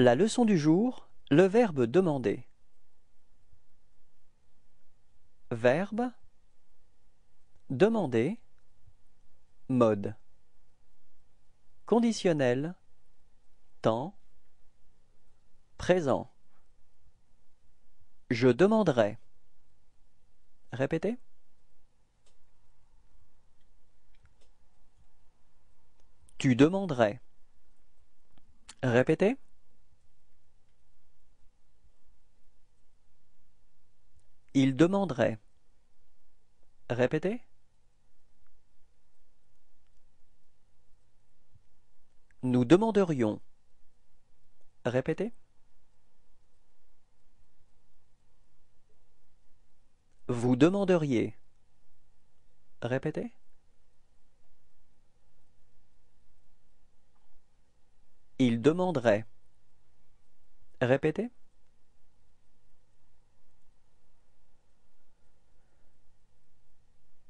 La leçon du jour, le verbe demander. Verbe demander mode conditionnel temps présent Je demanderai Répétez Tu demanderais Répétez Il demanderait. Répétez. Nous demanderions. Répétez. Vous demanderiez. Répétez. Il demanderait. Répétez.